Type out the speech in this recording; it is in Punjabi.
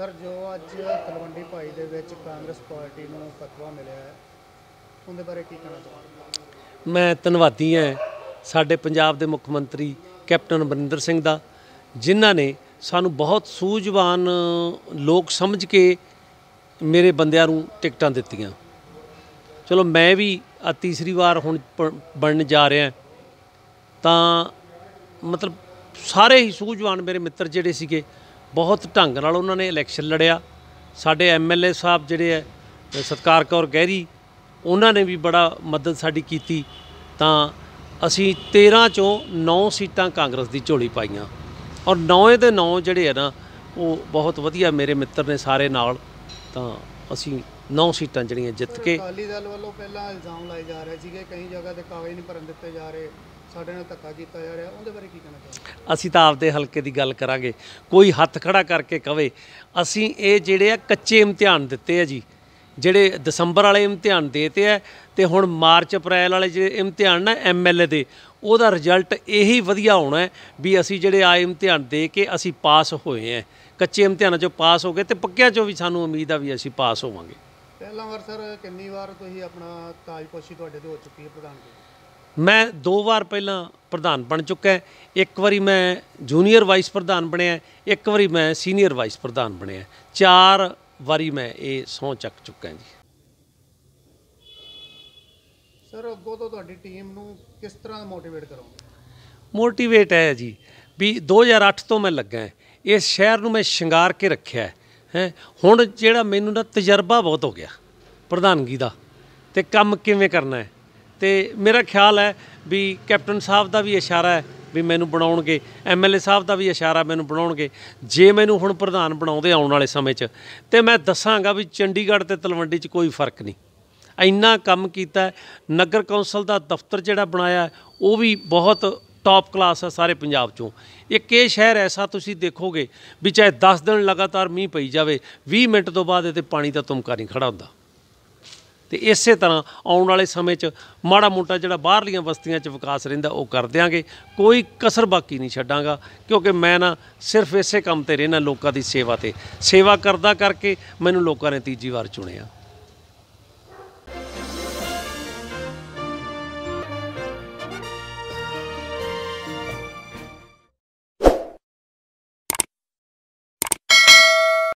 ਸਰ ਜੋ ਅੱਜ ਤਲਵੰਡੀ ਭਾਈ ਦੇ ਵਿੱਚ ਕਾਂਗਰਸ ਪਾਰਟੀ ਨੂੰ ਫਤਵਾ ਮਿਲਿਆ ਹੈ ਉਹਦੇ ਬਾਰੇ ਕੀ ਕਹਿਣਾ ਚਾਹੁੰਦੇ ਮੈਂ ਧੰਨਵਾਦੀ ਹਾਂ ਸਾਡੇ ਪੰਜਾਬ ਦੇ ਮੁੱਖ ਮੰਤਰੀ ਕੈਪਟਨ ਬਰਿੰਦਰ ਸਿੰਘ ਦਾ ਜਿਨ੍ਹਾਂ ਨੇ ਸਾਨੂੰ ਬਹੁਤ ਸੂਝਵਾਨ ਲੋਕ ਸਮਝ ਕੇ ਮੇਰੇ ਬੰਦਿਆਂ ਨੂੰ ਟਿਕਟਾਂ ਦਿੱਤੀਆਂ ਚਲੋ ਮੈਂ ਵੀ ਆ ਤੀਸਰੀ ਵਾਰ ਹੁਣ ਬਣਨ ਜਾ ਰਿਹਾ ਤਾਂ ਮਤਲਬ ਸਾਰੇ ਹੀ ਸੂਝਵਾਨ ਮੇਰੇ ਮਿੱਤਰ ਜਿਹੜੇ ਸੀਗੇ ਬਹੁਤ ਢੰਗ ਨਾਲ ਉਹਨਾਂ ਨੇ ਇਲੈਕਸ਼ਨ ਲੜਿਆ ਸਾਡੇ ਐਮਐਲਏ ਸਾਹਿਬ ਜਿਹੜੇ ਐ ਸਤਕਾਰ ਕੌਰ ਗਹਿਰੀ ਉਹਨਾਂ ਨੇ ਵੀ ਬੜਾ ਮਦਦ ਸਾਡੀ ਕੀਤੀ ਤਾਂ ਅਸੀਂ 13 ਚੋਂ 9 ਸੀਟਾਂ ਕਾਂਗਰਸ ਦੀ ਝੋਲੀ ਪਾਈਆਂ ਔਰ 9 ਦੇ 9 ਜਿਹੜੇ ਆ ਨਾ ਉਹ ਬਹੁਤ ਵਧੀਆ ਮੇਰੇ ਮਿੱਤਰ ਨੇ ਸਾਰੇ ਨਾਲ ਤਾਂ ਅਸੀਂ 9 ਸੀਟਾਂ ਜਿਹੜੀਆਂ ਜਿੱਤ ਕੇ ਅਕਾਲੀ ਦਲ ਵੱਲੋਂ ਪਹਿਲਾਂ ਇਲਜ਼ਾਮ ਲਾਏ ਜਾ ਰਹੇ ਸੀਗੇ ਕਈ ਜਗ੍ਹਾ ਤੇ ਕਾਗਜ਼ ਨਹੀਂ ਭਰਨ ਦਿੱਤੇ ਜਾ ਰਹੇ ਸਾਡੇ ਨਾਲ ਧੱਕਾ ਕੀਤਾ ਜਾ ਰਿਹਾ ਉਹਦੇ ਬਾਰੇ ਕੀ ਕਹਿਣਾ ਚਾਹੁੰਦੇ ਅਸੀਂ ਤਾਂ ਆਪਦੇ ਹਲਕੇ ਦੀ ਗੱਲ ਕਰਾਂਗੇ ਕੋਈ ਹੱਥ ਖੜਾ ਕਰਕੇ ਕਵੇ ਅਸੀਂ ਇਹ ਜਿਹੜੇ ਆ ਕੱਚੇ ਇਮਤਿਹਾਨ ਦਿੱਤੇ ਆ ਜੀ ਜਿਹੜੇ ਦਸੰਬਰ ਵਾਲੇ ਇਮਤਿਹਾਨ ਦੇਤੇ ਆ ਤੇ ਹੁਣ ਮਾਰਚ ਅਪ੍ਰੈਲ ਵਾਲੇ ਜਿਹੜੇ ਇਮਤਿਹਾਨ ਨਾ ਐਮਐਲਏ ਦੇ ਉਹਦਾ ਰਿਜ਼ਲਟ ਇਹੀ ਵਧੀਆ ਹੋਣਾ ਵੀ ਅਸੀਂ ਜਿਹੜੇ ਆ ਇਮਤਿਹਾਨ ਦੇ ਕੇ ਅਸੀਂ ਪਾਸ ਹੋਏ ਆ ਕੱਚੇ ਇਮਤਿਹਾਨਾਂ ਚੋਂ ਪਾਸ ਹੋ ਗਏ ਤੇ ਪੱਕਿਆਂ ਚੋਂ ਵੀ ਸਾਨੂੰ ਉਮੀਦ ਆ ਵੀ ਅਸੀਂ ਪਾਸ ਹੋਵਾਂਗੇ ਪਹਿਲਾਂ ਵਾਰ ਸਰ ਕਿੰਨੀ ਵਾਰ ਤੁਸੀਂ ਆਪਣਾ ਤਾਜਪੋਸ਼ੀ ਤੁਹਾਡੇ ਤੋਂ ਹੋ ਚੁੱਕੀ ਹੈ ਪ੍ਰਧਾਨ ਜੀ ਮੈਂ ਦੋ ਵਾਰ ਪਹਿਲਾਂ ਪ੍ਰਧਾਨ ਬਣ ਚੁੱਕਾ ਇੱਕ ਵਾਰੀ ਮੈਂ ਜੂਨੀਅਰ ਵਾਈਸ ਪ੍ਰਧਾਨ ਬਣਿਆ ਇੱਕ ਵਾਰੀ ਮੈਂ ਸੀਨੀਅਰ ਵਾਈਸ ਪ੍ਰਧਾਨ ਬਣਿਆ ਚਾਰ ਵਾਰੀ ਮੈਂ ਇਹ ਸੌਂ ਚੱਕ ਚੁੱਕਾ ਜੀ ਸਰ ਅੱਗੋਂ ਤੋਂ ਤੁਹਾਡੀ ਟੀਮ ਨੂੰ ਕਿਸ ਤਰ੍ਹਾਂ ਮੋਟੀਵੇਟ ਕਰੋਗੇ ਮੋਟੀਵੇਟ ਹੈ ਜੀ ਵੀ 2008 ਤੋਂ ਮੈਂ ਲੱਗਾ ਇਸ ਸ਼ਹਿਰ ਨੂੰ ਮੈਂ ਸ਼ਿੰਗਾਰ ਕੇ ਰੱਖਿਆ ਹੈ ਹੁਣ ਜਿਹੜਾ ਮੈਨੂੰ ਨਾ ਤਜਰਬਾ ਬਹੁਤ ਹੋ ਗਿਆ ਪ੍ਰਧਾਨਗੀ ਦਾ ਤੇ ਕੰਮ ਕਿਵੇਂ ਕਰਨਾ ਹੈ ਤੇ ਮੇਰਾ ਖਿਆਲ ਹੈ ਵੀ ਕੈਪਟਨ ਸਾਹਿਬ ਦਾ ਵੀ ਇਸ਼ਾਰਾ ਹੈ ਵੀ ਮੈਨੂੰ ਬਣਾਉਣਗੇ ਐਮਐਲਏ ਸਾਹਿਬ ਦਾ ਵੀ ਇਸ਼ਾਰਾ ਮੈਨੂੰ ਬਣਾਉਣਗੇ ਜੇ ਮੈਨੂੰ ਹੁਣ ਪ੍ਰਧਾਨ ਬਣਾਉਂਦੇ ਆਉਣ ਵਾਲੇ ਸਮੇਂ 'ਚ ਤੇ ਮੈਂ ਦੱਸਾਂਗਾ ਵੀ ਚੰਡੀਗੜ੍ਹ ਤੇ ਤਲਵੰਡੀ 'ਚ ਕੋਈ ਫਰਕ ਨਹੀਂ ਇੰਨਾ ਕੰਮ ਕੀਤਾ ਨਗਰ ਕੌਂਸਲ ਦਾ ਦਫ਼ਤਰ ਜਿਹੜਾ ਬਣਾਇਆ ਉਹ ਵੀ ਬਹੁਤ ਟਾਪ ਕਲਾਸ ਹੈ ਸਾਰੇ ਪੰਜਾਬ ਚੋਂ ਇੱਕ ਇਹ ਸ਼ਹਿਰ ਐਸਾ ਤੁਸੀਂ ਦੇਖੋਗੇ ਵੀ ਚਾਹੇ 10 ਦਿਨ ਲਗਾਤਾਰ ਮੀਂਹ ਪਈ ਜਾਵੇ 20 ਮਿੰਟ ਤੋਂ ਬਾਅਦ ਇਹਤੇ ਪਾਣੀ ਦਾ ਤੁਮਕਾ ਨਹੀਂ ਖੜਾ ਹੁੰਦਾ ਤੇ ਇਸੇ ਤਰ੍ਹਾਂ ਆਉਣ ਵਾਲੇ ਸਮੇਂ 'ਚ ਮਾੜਾ ਮੋਟਾ ਜਿਹੜਾ ਬਾਹਰਲੀਆਂ ਬਸਤੀਆਂ 'ਚ ਵਿਕਾਸ ਰਹਿੰਦਾ ਉਹ ਕਰ ਦਿਆਂਗੇ ਕੋਈ ਕਸਰ ਬਾਕੀ ਨਹੀਂ ਛੱਡਾਂਗਾ ਕਿਉਂਕਿ ਮੈਂ ਨਾ ਸਿਰਫ ਇਸੇ ਕੰਮ ਤੇ ਰਹਿਣਾ ਲੋਕਾਂ ਦੀ ਸੇਵਾ ਤੇ ਸੇਵਾ ਕਰਦਾ ਕਰਕੇ ਮੈਨੂੰ ਲੋਕਾਂ ਨੇ ਤੀਜੀ ਵਾਰ ਚੁਣਿਆ